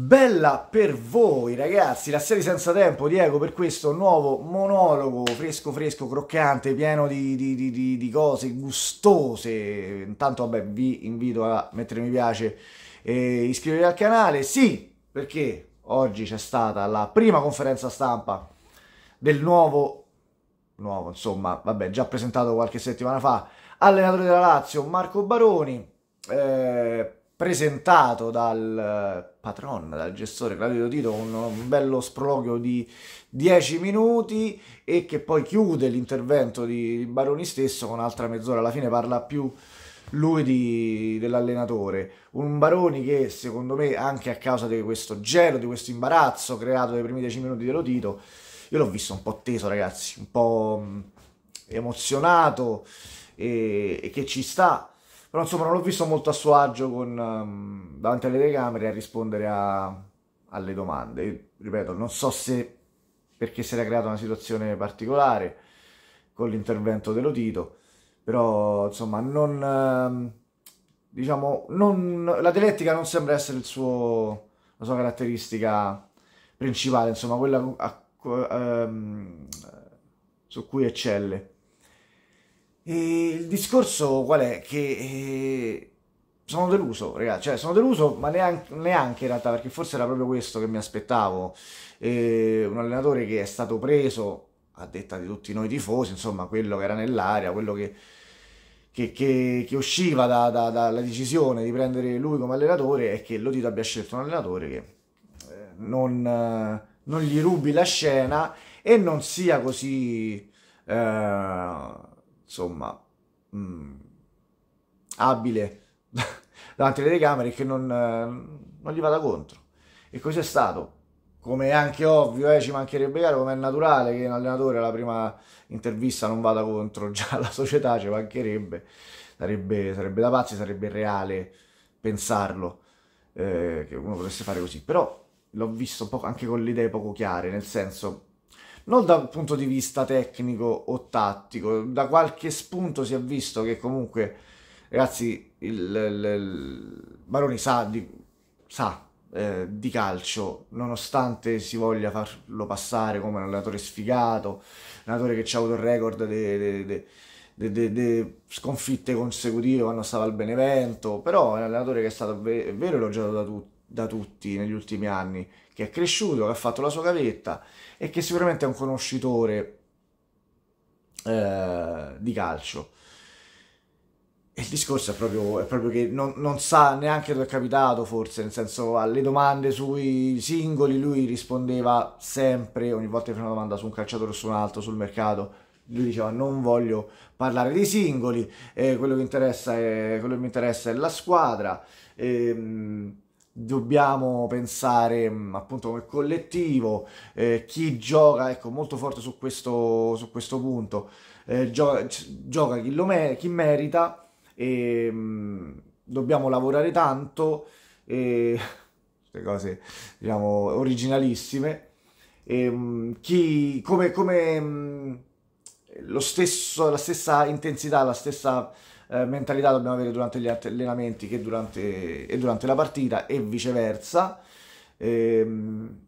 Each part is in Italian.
Bella per voi ragazzi, la serie senza tempo, Diego, per questo nuovo monologo fresco fresco, croccante, pieno di, di, di, di cose gustose. Intanto vabbè vi invito a mettere mi piace e iscrivervi al canale, sì, perché oggi c'è stata la prima conferenza stampa del nuovo, nuovo insomma, vabbè già presentato qualche settimana fa, allenatore della Lazio Marco Baroni. Eh, presentato dal eh, patron, dal gestore Claudio Tito, un, un bello sproloquio di 10 minuti e che poi chiude l'intervento di Baroni stesso con un'altra mezz'ora. Alla fine parla più lui di, dell'allenatore. Un Baroni che secondo me anche a causa di questo gelo, di questo imbarazzo creato dai primi 10 minuti dello Tito, io l'ho visto un po' teso ragazzi, un po' mm, emozionato e, e che ci sta però insomma non l'ho visto molto a suo agio con, um, davanti alle telecamere a rispondere a, alle domande. ripeto, non so se perché si era creata una situazione particolare con l'intervento dell'Otito, però insomma non... Um, diciamo, non, la dialettica non sembra essere suo, la sua caratteristica principale, insomma, quella a, a, um, ehm, su cui eccelle. E il discorso qual è? Che eh, sono deluso, ragazzi, cioè sono deluso, ma neanche, neanche, in realtà, perché forse era proprio questo che mi aspettavo. Eh, un allenatore che è stato preso, a detta di tutti noi tifosi, insomma, quello che era nell'area, quello che, che, che, che usciva da, da, dalla decisione di prendere lui come allenatore, è che Lodito abbia scelto un allenatore che eh, non, non, gli rubi la scena e non sia così eh, insomma, mh, mm, abile davanti alle telecamere che non, eh, non, gli vada contro. E così è stato. Come è anche ovvio, eh, ci mancherebbe chiaro, come è naturale che un allenatore alla prima intervista non vada contro già la società, ci mancherebbe, sarebbe, sarebbe da pazzi, sarebbe reale pensarlo, eh, che uno potesse fare così. Però l'ho visto anche con le idee poco chiare, nel senso non dal punto di vista tecnico o tattico, da qualche spunto si è visto che comunque, ragazzi, il, Baroni sa di, sa, eh, di calcio, nonostante si voglia farlo passare come un allenatore sfigato, un allenatore che ci ha avuto il record di... de, de, sconfitte consecutive quando stava al Benevento, però è un allenatore che è stato ve- vero elogiato da tutti da tutti negli ultimi anni, che è cresciuto, che ha fatto la sua gavetta e che sicuramente è un conoscitore eh, di calcio. E il discorso è proprio, è proprio che non, non, sa neanche dove è capitato, forse, nel senso alle domande sui singoli lui rispondeva sempre, ogni volta che faceva una domanda su un calciatore o su un altro, sul mercato, lui diceva non voglio parlare dei singoli, eh, quello, che è, quello, che mi interessa è la squadra. Ehm, dobbiamo pensare mm, appunto come collettivo, eh, chi gioca, ecco molto forte su questo, su questo punto, eh, gioca, gioca chi, mer- chi, merita e mh, mm, dobbiamo lavorare tanto, e, queste cose diciamo originalissime, e, mh, mm, chi, come, come lo stesso, la stessa intensità, la stessa eh, mentalità dobbiamo avere durante gli allenamenti che durante, e durante la partita e viceversa. E, ehm,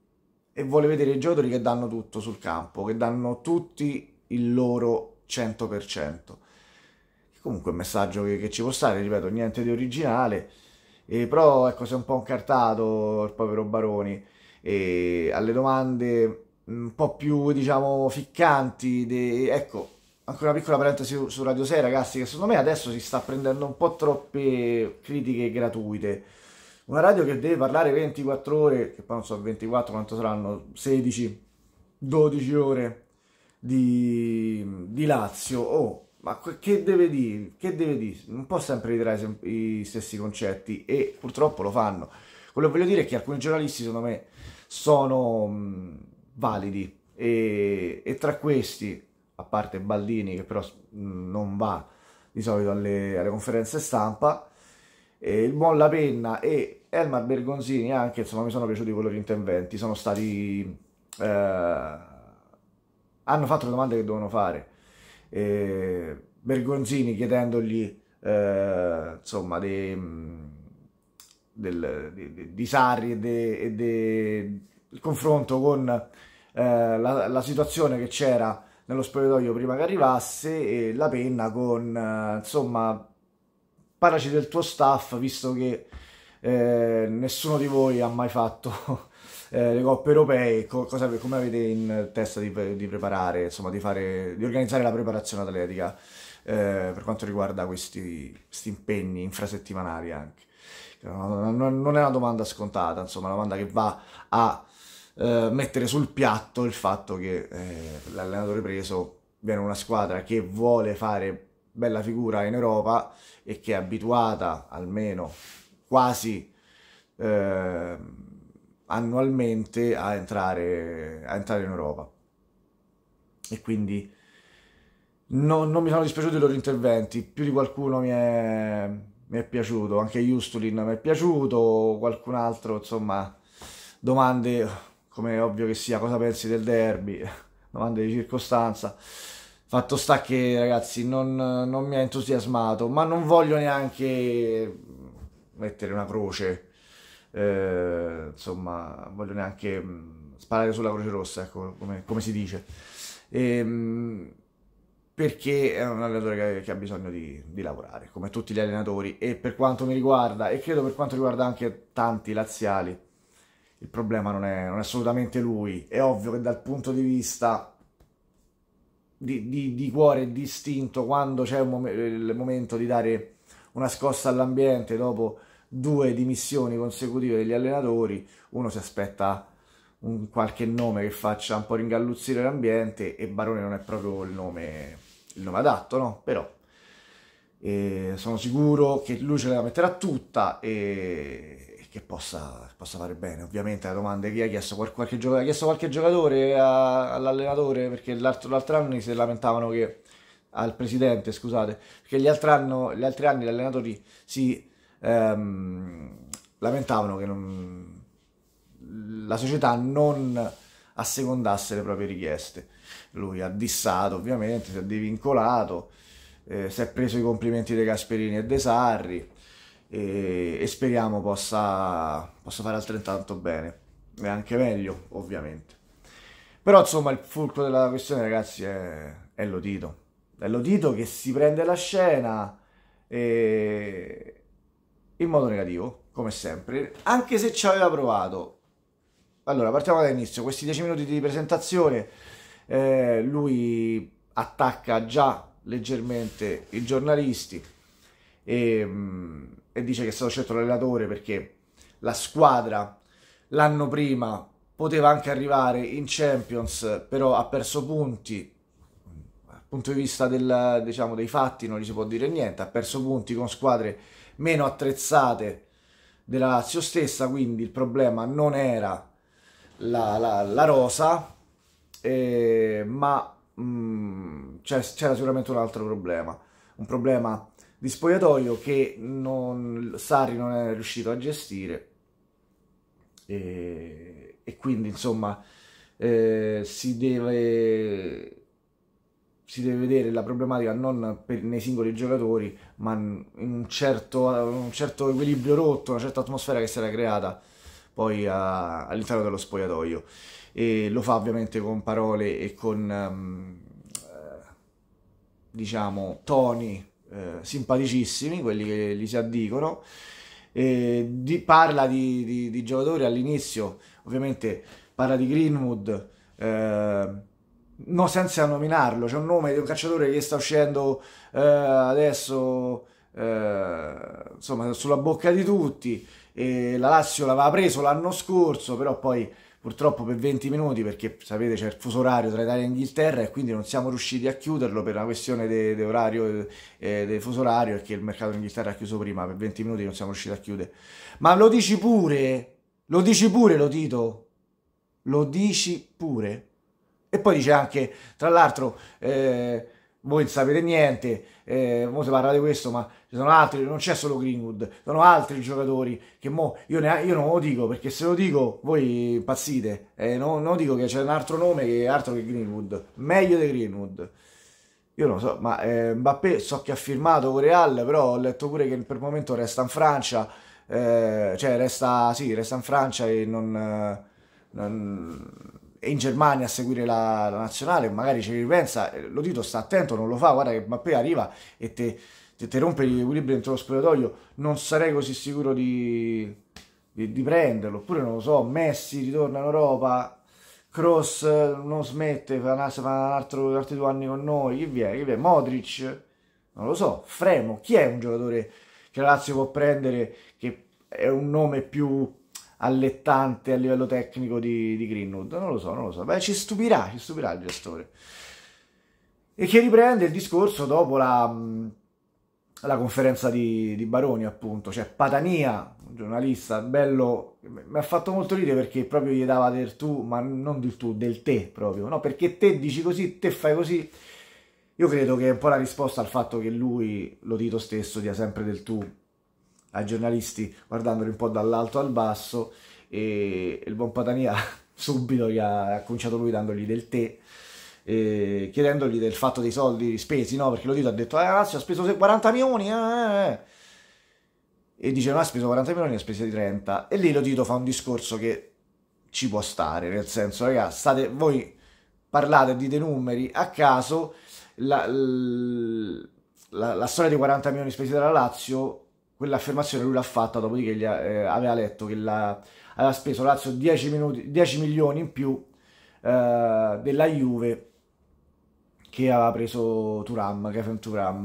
e vuole vedere i giocatori che danno tutto sul campo, che danno tutti il loro 100%. Comunque un messaggio che, che ci può stare, ripeto, niente di originale. Eh, però ecco, si è un po' incartato il povero Baroni eh, alle domande un po' più diciamo ficcanti de... ecco anche una piccola parentesi su, Radio 6 ragazzi che secondo me adesso si sta prendendo un po' troppe critiche gratuite una radio che deve parlare 24 ore che poi non so 24 quanto saranno 16 12 ore di, di Lazio oh ma che deve dire? Che deve dire? Non può sempre ritirare i stessi concetti e purtroppo lo fanno. Quello che voglio dire è che alcuni giornalisti, secondo me, sono validi e, e tra questi a parte Baldini che però non va di solito alle, alle conferenze stampa, e il buon La Penna e Elmar Bergonzini anche, insomma mi sono piaciuti i loro interventi, sono stati... Eh, hanno fatto le domande che dovevano fare. E Bergonzini chiedendogli eh, insomma dei... Del, di, di, Sarri e, de, il confronto con eh, la, la, situazione che c'era nello spogliatoio prima che arrivasse e la penna con, eh, insomma, parlaci del tuo staff, visto che eh, nessuno di voi ha mai fatto eh, le coppe europee, co cosa, come avete in testa di, di preparare, insomma, di, fare, di, organizzare la preparazione atletica eh, per quanto riguarda questi, questi impegni infrasettimanali anche. Non, è una domanda scontata, insomma, è una domanda che va a eh, mettere sul piatto il fatto che eh, l'allenatore preso viene una squadra che vuole fare bella figura in Europa e che è abituata almeno quasi eh, annualmente a entrare, a entrare, in Europa. E quindi no, non mi sono dispiaciuti i loro interventi, più di qualcuno mi è, mi è piaciuto, anche Justulin mi è piaciuto, qualcun altro, insomma, domande come è ovvio che sia, cosa pensi del derby, domande di circostanza. Fatto sta che ragazzi non, non mi ha entusiasmato, ma non voglio neanche mettere una croce, eh, insomma, voglio neanche mm, sparare sulla Croce Rossa, ecco, come, come si dice. E, ehm, perché è un allenatore che, che ha bisogno di, di, lavorare, come tutti gli allenatori, e per quanto mi riguarda, e credo per quanto riguarda anche tanti laziali, il problema non è, non è assolutamente lui. È ovvio che dal punto di vista di, di, di cuore e di istinto, quando c'è mom il momento di dare una scossa all'ambiente dopo due dimissioni consecutive degli allenatori, uno si aspetta un qualche nome che faccia un po' ringalluzzire l'ambiente e Barone non è proprio il nome, il nome adatto, no? Però eh, sono sicuro che lui ce la metterà tutta e, che possa, possa, fare bene. Ovviamente la domanda è chi ha chiesto, qual- qualche, gioc- ha chiesto qualche giocatore a- all'allenatore, perché l'altro, l'altro anno si lamentavano che al presidente, scusate, perché gli, anno, gli altri anni gli allenatori si ehm, lamentavano che non, la società non assecondasse le proprie richieste. Lui ha dissato ovviamente, si è divincolato, eh, si è preso i complimenti dei Gasperini e dei Sarri e, e speriamo possa, possa fare altrettanto bene e anche meglio ovviamente. Però insomma il fulcro della questione ragazzi è, è Lodito, è Lodito che si prende la scena e... in modo negativo come sempre, anche se ci aveva provato. Allora partiamo dall'inizio, questi dieci minuti di presentazione eh, lui attacca già leggermente i giornalisti e... Mh, mm, e dice che è stato scelto l'allenatore perché la squadra l'anno prima poteva anche arrivare in Champions, però ha perso punti. Dal punto di vista del, diciamo, dei fatti non gli si può dire niente, ha perso punti con squadre meno attrezzate della Lazio stessa, quindi il problema non era la, la, la rosa, eh, ma mm, c'era sicuramente un altro problema, un problema di spogliatoio che non, Sari non è riuscito a gestire e, e quindi insomma eh, si, deve, si deve vedere la problematica non per, nei singoli giocatori ma in un certo, un certo equilibrio rotto, una certa atmosfera che si era creata poi all'interno dello spogliatoio e lo fa ovviamente con parole e con um, diciamo toni eh, simpaticissimi, quelli che gli si addicono. Di, parla di, di, di, giocatori all'inizio, ovviamente parla di Greenwood, eh, no, senza nominarlo, c'è un nome di un calciatore che sta uscendo eh, adesso eh, insomma, sulla bocca di tutti. la Lazio l'aveva preso l'anno scorso, però poi purtroppo per 20 minuti perché sapete c'è il fuso orario tra Italia e Inghilterra e quindi non siamo riusciti a chiuderlo per una questione di de orario eh, del fuso orario perché il mercato in Inghilterra ha chiuso prima, per 20 minuti non siamo riusciti a chiudere. Ma lo dici pure, lo dici pure Tito lo dici pure. E poi dice anche, tra l'altro... Eh, voi non sapete niente, eh, mo si parla di questo, ma ci sono altri, non c'è solo Greenwood, sono altri giocatori che mo io, ne, io non lo dico perché se lo dico voi impazzite, eh, non, non dico che c'è un altro nome che altro che Greenwood, meglio di Greenwood. Io non so, ma eh, Mbappé so che ha firmato con Real, però ho letto pure che per il momento resta in Francia, eh, cioè resta, sì, resta in Francia e non, non in Germania a seguire la, la nazionale, magari ci ripensa, eh, lo dito sta attento, non lo fa, guarda che Mbappé arriva e te, te, te rompe l'equilibrio dentro lo spogliatoio, non sarei così sicuro di, di, di, prenderlo, oppure non lo so, Messi ritorna in Europa, Cross eh, non smette, fa, fa un altro, altri due anni con noi, chi viene, chi viene, Modric, non lo so, Fremo, chi è un giocatore che la Lazio può prendere, che è un nome più allettante a livello tecnico di, di Greenwood. Non lo so, non lo so. Beh, ci stupirà, ci stupirà il gestore. E che riprende il discorso dopo la, la conferenza di, di, Baroni, appunto. Cioè, Patania, un giornalista, bello, mi ha fatto molto ridere perché proprio gli dava del tu, ma non del tu, del te proprio. No, perché te dici così, te fai così. Io credo che è un po' la risposta al fatto che lui, lo dito stesso, dia sempre del tu ai giornalisti guardandoli un po' dall'alto al basso e il buon Patania subito gli ha cominciato lui dandogli del tè eh, chiedendogli del fatto dei soldi spesi no perché lo dito ha detto ah eh, ragazzi ha speso 40 milioni eh, eh, eh. e dice no ha speso 40 milioni ha speso 30 e lì lo dito fa un discorso che ci può stare nel senso ragazzi state voi parlate dite numeri a caso la, la, la storia dei 40 milioni spesi dalla Lazio quell'affermazione lui l'ha fatta, dopodiché gli, eh, aveva letto che la, aveva speso Lazio 10, minuti, 10 milioni in più eh, della Juve che aveva preso Turam, Kevin Turam.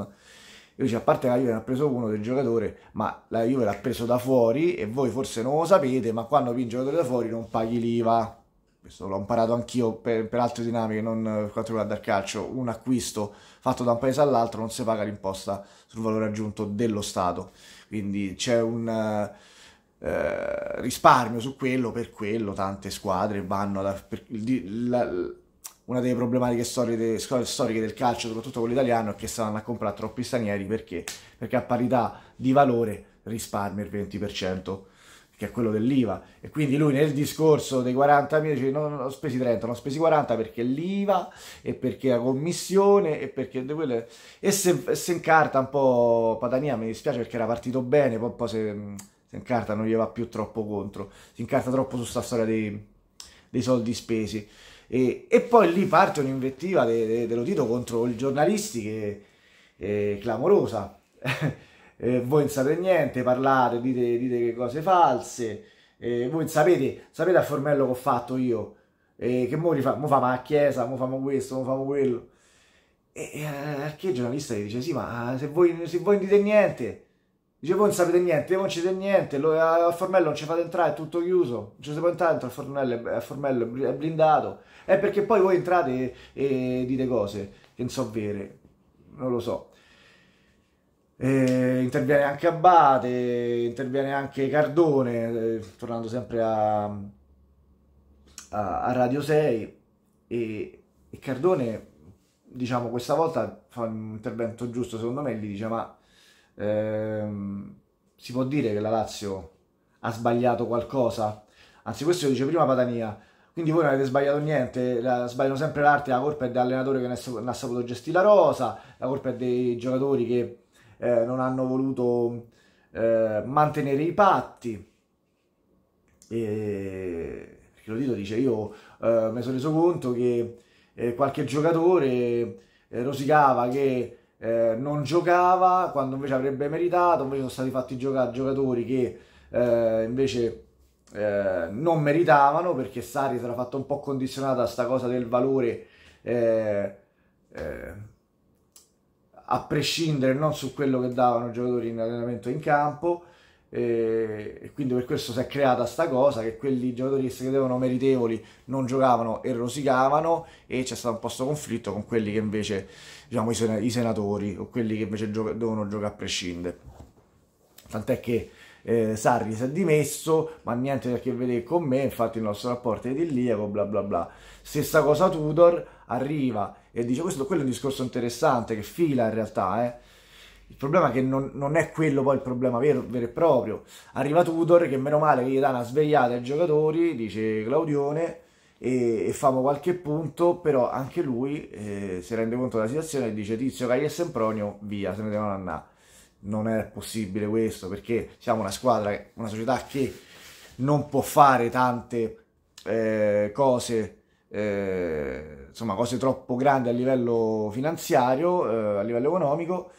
Io dice, a parte che la Juve ne ha preso uno del giocatore, ma la Juve l'ha preso da fuori e voi forse non lo sapete, ma quando vi un giocatore da fuori non paghi l'IVA questo l'ho imparato anch'io per, per, altre dinamiche, non eh, per quanto riguarda il calcio, un acquisto fatto da un paese all'altro non si paga l'imposta sul valore aggiunto dello Stato, quindi c'è un eh, eh risparmio su quello, per quello tante squadre vanno alla... Per, di, la, una delle problematiche storiche, storiche, del calcio, soprattutto quello italiano, è che stanno a comprare troppi stranieri perché? Perché a parità di valore risparmia il 20% che è quello dell'IVA. E quindi lui nel discorso dei 40.000 dice non, non ho spesi 30, non ho spesi 40 perché l'IVA e perché la commissione e perché... Quelle... E se, se incarta un po' Patania, mi dispiace perché era partito bene, poi un po' se, mm, se incarta non gli va più troppo contro, si incarta troppo su sta storia dei, dei soldi spesi. E, e, poi lì parte un'invettiva dello de, de Tito contro i giornalisti che è clamorosa. eh, voi non sapete niente, parlate, dite, dite che cose false, eh, voi sapete, sapete a formello che ho fatto io, eh, che mo, rifa, mo famo la chiesa, mo famo questo, mo famo quello. E, e il eh, giornalista gli dice, sì, ma ah, se voi, se voi non dite niente, dice, voi non sapete niente, voi non ci niente, lo, a, eh, a formello non ci fate entrare, è tutto chiuso, non ci si può entrare dentro, a formello, a formello è blindato. È perché poi voi entrate e, e dite cose che non so vere, non lo so. E interviene anche Abate, interviene anche Cardone, eh, tornando sempre a, a, a Radio 6 e, e, Cardone, diciamo, questa volta fa un intervento giusto secondo me, gli dice ma ehm, si può dire che la Lazio ha sbagliato qualcosa? Anzi questo lo dice prima Patania. quindi voi non avete sbagliato niente, la, sbagliano sempre l'arte, la colpa è dell'allenatore che non ha saputo gestire la rosa, la colpa è dei giocatori che eh, non hanno voluto eh, mantenere i patti. E Chilodito dice io eh, mi sono reso conto che eh, qualche giocatore eh, rosicava che eh, non giocava quando invece avrebbe meritato, invece sono stati fatti giocare giocatori che invece eh, non meritavano perché Sari si era fatto un po' condizionata a sta cosa del valore eh, a prescindere non su quello che davano i giocatori in allenamento in campo e quindi per questo si è creata sta cosa che quelli giocatori che si credevano meritevoli non giocavano e rosicavano e c'è stato un po' questo conflitto con quelli che invece diciamo i, senatori o quelli che invece gioca- devono giocare a prescindere tant'è che eh, Sarri si è dimesso, ma niente a che vedere con me, infatti il nostro rapporto è idilliaco, ecco, bla bla bla. Stessa cosa Tudor, arriva e dice, questo quello è un discorso interessante, che fila in realtà, eh. Il problema è che non, non, è quello poi il problema vero, vero, e proprio. Arriva Tudor che meno male che gli dà una svegliata ai giocatori, dice Claudione, e, e famo qualche punto, però anche lui eh, si rende conto della situazione e dice Tizio, Caglias e Sempronio, via, se ne devono andare non è possibile questo perché siamo una squadra, una società che non può fare tante eh, cose, eh, insomma cose troppo grandi a livello finanziario, eh, a livello economico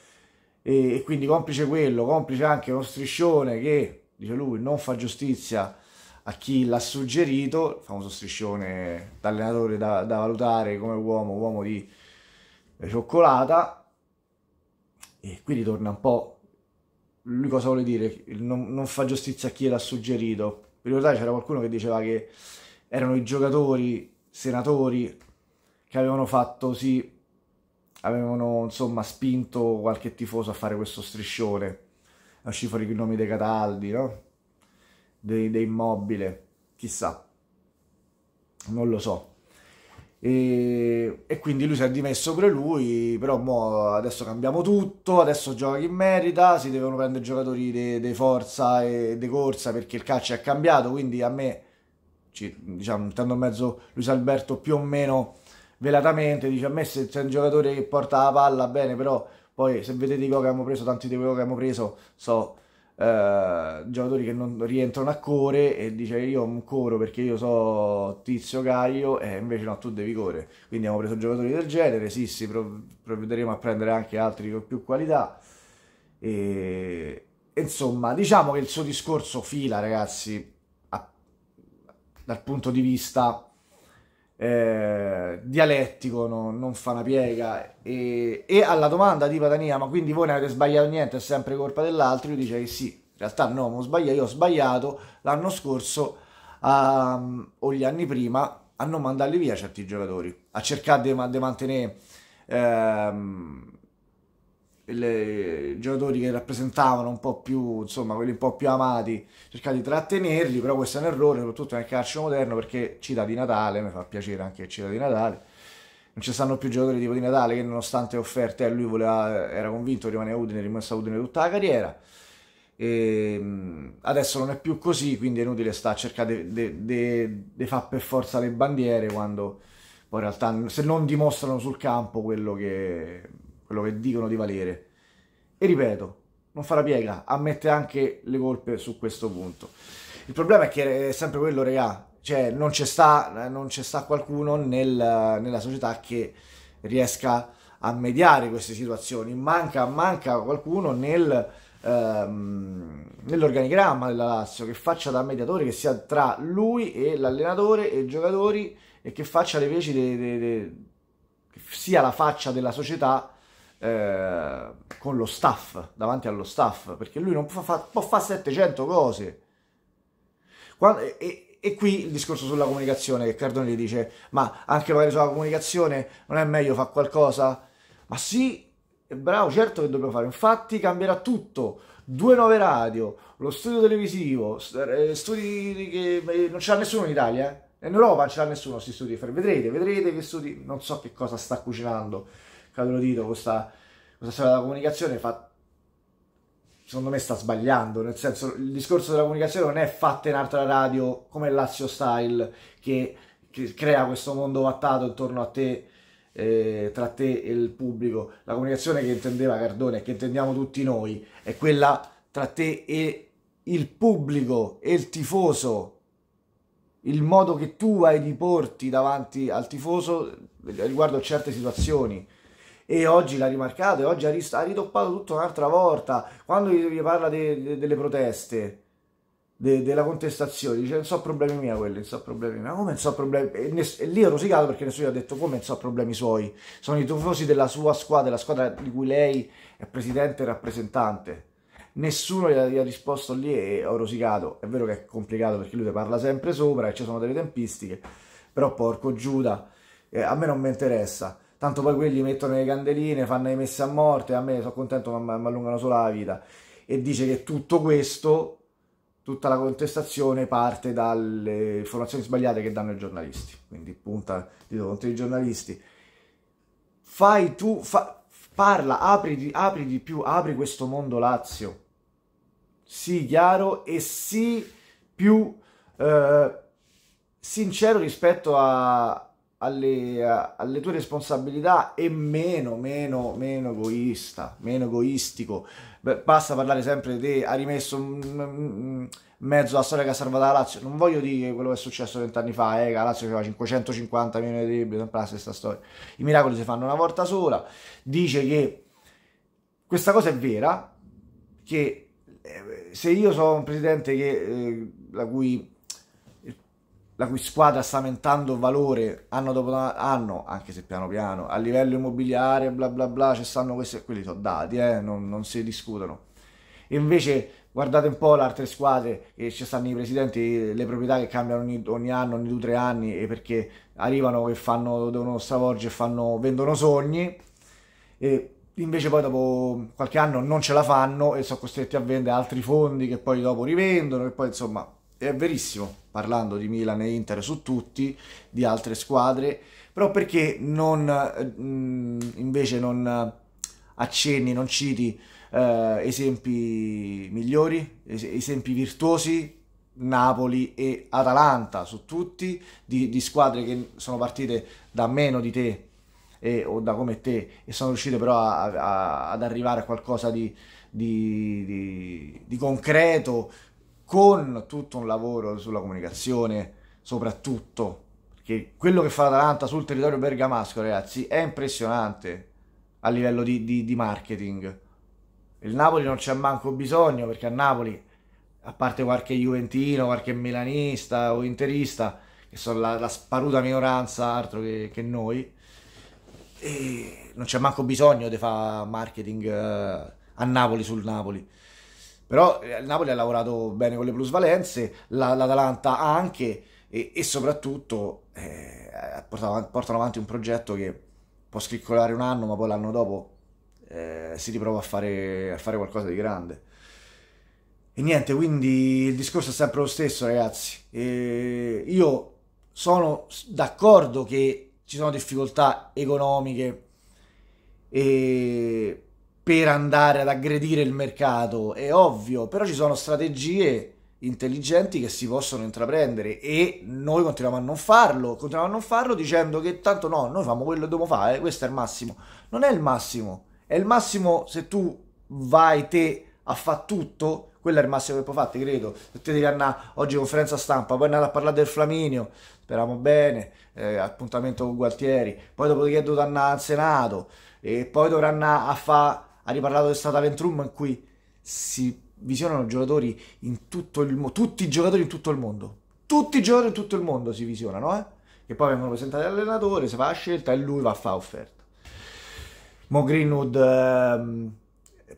e, e, quindi complice quello, complice anche uno striscione che, dice lui, non fa giustizia a chi l'ha suggerito, il famoso striscione da allenatore da, da valutare come uomo, uomo di eh, cioccolata e qui ritorna un po' lui cosa vuole dire? Non, non fa giustizia a chi l'ha suggerito. Vi ricordate c'era qualcuno che diceva che erano i giocatori, senatori, che avevano fatto sì, avevano insomma spinto qualche tifoso a fare questo striscione. Uscì fuori i nomi dei Cataldi, no? Dei, dei Immobile, chissà, non lo so. E, e, quindi lui si è dimesso pure lui, però mo adesso cambiamo tutto, adesso gioca chi merita, si devono prendere giocatori di de- forza e di corsa perché il calcio è cambiato, quindi a me, diciamo, mettendo in mezzo Luis Alberto più o meno velatamente, dice a me se c'è un giocatore che porta la palla bene, però poi se vedete i gol che abbiamo preso, tanti di quelli che abbiamo preso, so eh, giocatori che non rientrano a core e dice io un coro perché io so tizio Caio e invece no tu devi core quindi abbiamo preso giocatori del genere sì sì prov- provvederemo a prendere anche altri con più qualità e insomma diciamo che il suo discorso fila ragazzi a- dal punto di vista eh, dialettico, no, non fa una piega. E, e, alla domanda di Patania, ma quindi voi non avete sbagliato niente, è sempre colpa dell'altro, io dice che sì, in realtà no, non sbaglio, io ho sbagliato l'anno scorso um, o gli anni prima a non mandarli via certi giocatori, a cercare di mantenere... Ehm, i giocatori che rappresentavano un po' più, insomma, quelli un po' più amati, cercare di trattenerli, però questo è un errore, soprattutto nel calcio moderno, perché Città di Natale, mi fa piacere anche Città di Natale, non ci stanno più giocatori tipo di Natale che nonostante offerte a eh, lui voleva, era convinto di rimanere a Udine, è rimasto a Udine tutta la carriera. E ehm, adesso non è più così, quindi è inutile sta a cercare di fare per forza le bandiere quando poi in realtà se non dimostrano sul campo quello che, quello che dicono di valere. E ripeto, non fa la piega, ammette anche le colpe su questo punto. Il problema è che è sempre quello, regà, cioè non c'è sta, non c'è sta qualcuno nel, nella società che riesca a mediare queste situazioni, manca, manca qualcuno nel, ehm, nell'organigramma della Lazio che faccia da mediatore, che sia tra lui e l'allenatore e i giocatori e che faccia le veci, de, de, de, che sia la faccia della società eh, con lo staff, davanti allo staff, perché lui non può fare fa 700 cose. Quando, e, e, qui il discorso sulla comunicazione, che Cardone gli dice, ma anche magari sulla comunicazione non è meglio fare qualcosa? Ma sì, bravo, certo che dobbiamo fare, infatti cambierà tutto. Due nuove radio, lo studio televisivo, eh, studi che eh, non c'è nessuno in Italia, eh? in Europa non c'è nessuno questi studi, vedrete, vedrete che studi, non so che cosa sta cucinando Carlo Tito questa, questa storia della comunicazione fa secondo me sta sbagliando, nel senso il discorso della comunicazione non è fatta in altra radio come Lazio Style che, che crea questo mondo vattato intorno a te, eh, tra te e il pubblico. La comunicazione che intendeva Cardone, che intendiamo tutti noi, è quella tra te e il pubblico e il tifoso, il modo che tu hai di porti davanti al tifoso riguardo a certe situazioni e oggi l'ha rimarcato e oggi ha, ris- ha ridoppato tutto un'altra volta quando gli, parla de- de- delle proteste de- della contestazione dice non so problemi miei quelli non so problemi miei come non so problemi e, ne- e lì ho rosicato perché nessuno gli ha detto come non so problemi suoi sono i tifosi della sua squadra della squadra di cui lei è presidente e rappresentante nessuno gli ha, gli ha, risposto lì e ho rosicato è vero che è complicato perché lui te parla sempre sopra e ci sono delle tempistiche però porco Giuda eh, a me non mi interessa tanto poi quelli mettono le candeline, fanno le messe a morte, a me sono contento ma mi allungano solo la vita. E dice che tutto questo, tutta la contestazione parte dalle informazioni sbagliate che danno i giornalisti, quindi punta dito contro i giornalisti. Fai tu, fa, parla, apri di, apri di più, apri questo mondo Lazio. Sì, chiaro e sì, più eh, sincero rispetto a, alle, alle, tue responsabilità e meno, meno, meno egoista, meno egoistico. Beh, basta parlare sempre di te, ha rimesso in mezzo la storia che ha salvato la Lazio. Non voglio dire quello che è successo vent'anni fa, eh, che la Lazio aveva 550 milioni di debiti, sempre la stessa storia. I miracoli si fanno una volta sola. Dice che questa cosa è vera, che eh, se io sono un presidente che, eh, la cui la cui squadra sta aumentando valore anno dopo anno, anche se piano piano, a livello immobiliare, bla bla bla, ci stanno questi e quelli sono dati, eh, non, non, si discutono. Invece guardate un po' le altre squadre che eh, ci stanno i presidenti, le proprietà che cambiano ogni, ogni anno, ogni due o tre anni, e perché arrivano e fanno, devono stravolgere, fanno, vendono sogni, e invece poi dopo qualche anno non ce la fanno e sono costretti a vendere altri fondi che poi dopo rivendono, e poi insomma è verissimo, parlando di Milan e Inter su tutti, di altre squadre, però perché non, eh, invece non accenni, non citi eh, esempi migliori, es- esempi virtuosi, Napoli e Atalanta su tutti, di, di squadre che sono partite da meno di te e, o da come te e sono riuscite però a, a, ad arrivare a qualcosa di, di, di, di concreto con tutto un lavoro sulla comunicazione, soprattutto, perché quello che fa l'Atalanta sul territorio bergamasco, ragazzi, è impressionante a livello di, di, di marketing. Il Napoli non c'è manco bisogno, perché a Napoli, a parte qualche juventino, qualche milanista o interista, che sono la, la sparuta minoranza, altro che, che noi, eh, non c'è manco bisogno di fare marketing eh, a Napoli sul Napoli però il eh, Napoli ha lavorato bene con le plusvalenze, la, l'Atalanta anche e, e soprattutto eh, portano, portano avanti un progetto che può scriccolare un anno, ma poi l'anno dopo eh, si riprova a fare, a fare qualcosa di grande. E niente, quindi il discorso è sempre lo stesso, ragazzi. E io sono d'accordo che ci sono difficoltà economiche e per andare ad aggredire il mercato, è ovvio, però ci sono strategie intelligenti che si possono intraprendere e noi continuiamo a non farlo, continuiamo a non farlo dicendo che tanto no, noi famo quello che dobbiamo fare, questo è il massimo. Non è il massimo, è il massimo se tu vai te a fare tutto, quello è il massimo che puoi fare, credo. Se te devi andare oggi conferenza stampa, poi andare a parlare del Flaminio, speriamo bene, eh, appuntamento con Gualtieri, poi dopo ti chiedo andare al Senato e poi dovranno a fare ha riparlato di questa talent room in cui si visionano giocatori in tutto il mondo, tutti i giocatori in tutto il mondo, tutti i giocatori in tutto il mondo si visionano, eh? Che poi vengono presentati all'allenatore, si fa la scelta e lui va a fare offerta. Mo Greenwood ehm,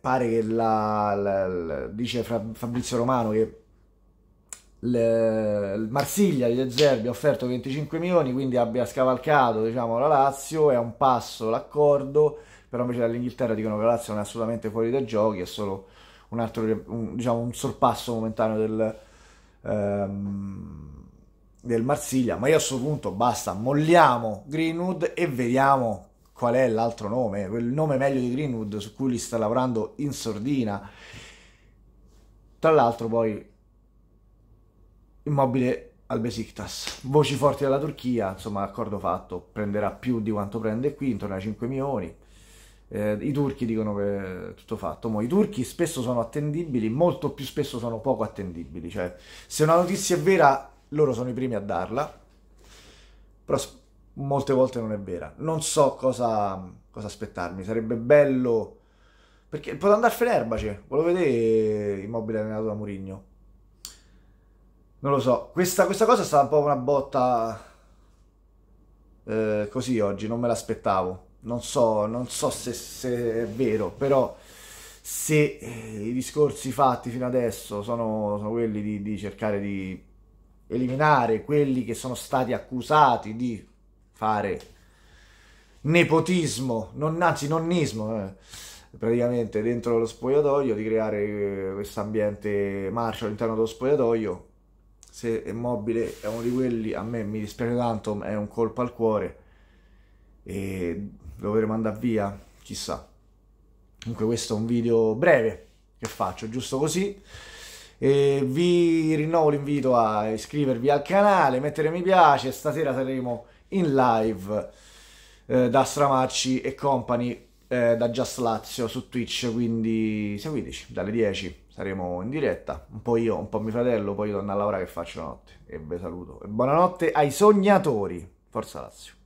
pare che la, la, la, dice Fabrizio Romano che le, il Marsiglia di Zerbi ha offerto 25 milioni, quindi abbia scavalcato diciamo, la Lazio, è un passo l'accordo però invece dall'Inghilterra dicono che la Lazio non è assolutamente fuori dai giochi, è solo un altro, un, diciamo, un sorpasso momentaneo del, ehm, del Marsiglia, ma io a questo punto basta, molliamo Greenwood e vediamo qual è l'altro nome, quel nome meglio di Greenwood su cui li sta lavorando in sordina. Tra l'altro poi immobile al Besiktas, voci forti dalla Turchia, insomma accordo fatto, prenderà più di quanto prende qui, intorno ai 5 milioni, eh, I turchi dicono che è tutto fatto. Mo, I turchi spesso sono attendibili, molto più spesso sono poco attendibili. Cioè, se una notizia è vera, loro sono i primi a darla, però molte volte non è vera. Non so cosa, cosa aspettarmi. Sarebbe bello. Perché poteva andare a Fenerbace, volevo vedere Immobile allenato da Murigno. Non lo so, questa, questa, cosa è stata un po' una botta eh, così oggi, non me l'aspettavo non so, non so se, se, è vero, però se eh, i discorsi fatti fino adesso sono, sono quelli di, di, cercare di eliminare quelli che sono stati accusati di fare nepotismo, non, anzi nonnismo, eh, praticamente dentro lo spogliatoio, di creare eh, questo ambiente marcio all'interno dello spogliatoio, se è mobile è uno di quelli, a me mi dispiace tanto, è un colpo al cuore. E ve lo potremo andare via, chissà. Comunque questo è un video breve che faccio, giusto così. E vi rinnovo l'invito a iscrivervi al canale, mettere mi piace, stasera saremo in live eh, da Stramarci e Company eh, da Just Lazio su Twitch, quindi seguiteci, dalle 10 saremo in diretta, un po' io, un po' mio fratello, poi io torno a lavorare che faccio la notte e vi saluto. E buonanotte ai sognatori, forza Lazio.